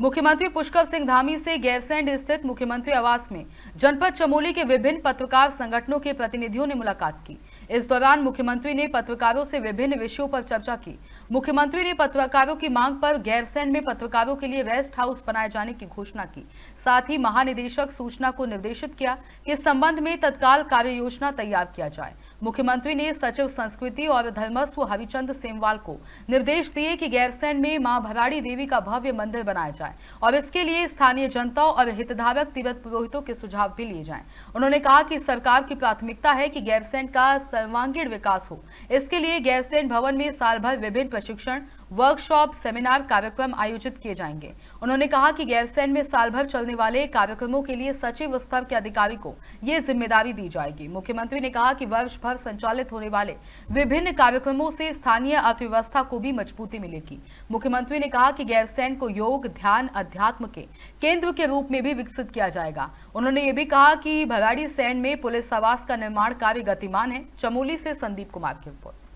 मुख्यमंत्री पुष्कर सिंह धामी से गैरसैंड स्थित मुख्यमंत्री आवास में जनपद चमोली के विभिन्न पत्रकार संगठनों के प्रतिनिधियों ने मुलाकात की इस दौरान मुख्यमंत्री ने पत्रकारों से विभिन्न विषयों पर चर्चा की मुख्यमंत्री ने पत्रकारों की मांग पर गैरसैंड में पत्रकारों के लिए रेस्ट हाउस बनाए जाने की घोषणा की साथ ही महानिदेशक सूचना को निर्देशित किया कि इस संबंध में तत्काल कार्य योजना तैयार किया जाए मुख्यमंत्री ने सचिव संस्कृति और धर्मस्व हरिचंद सेमवाल को निर्देश दिए कि गैरसैन में मां भराड़ी देवी का भव्य मंदिर बनाया जाए और इसके लिए स्थानीय जनता और हितधारक तिब्बत पुरोहितों के सुझाव भी लिए जाए उन्होंने कहा कि सरकार की प्राथमिकता है कि गैरसैन का सर्वांगीण विकास हो इसके लिए गैरसैन भवन में साल भर विभिन्न प्रशिक्षण वर्कशॉप सेमिनार कार्यक्रम आयोजित किए जाएंगे उन्होंने कहा कि गैरसैन में साल भर चलने वाले कार्यक्रमों के लिए सचिव स्तर के अधिकारी को ये जिम्मेदारी दी जाएगी मुख्यमंत्री ने कहा कि वर्ष भर संचालित होने वाले विभिन्न कार्यक्रमों से स्थानीय अर्थव्यवस्था को भी मजबूती मिलेगी मुख्यमंत्री ने कहा कि गैरसैंड को योग ध्यान अध्यात्म के केंद्र के रूप में भी विकसित किया जाएगा उन्होंने ये भी कहा कि भराड़ी सैन में पुलिस आवास का निर्माण कार्य गतिमान है चमोली से संदीप कुमार की रिपोर्ट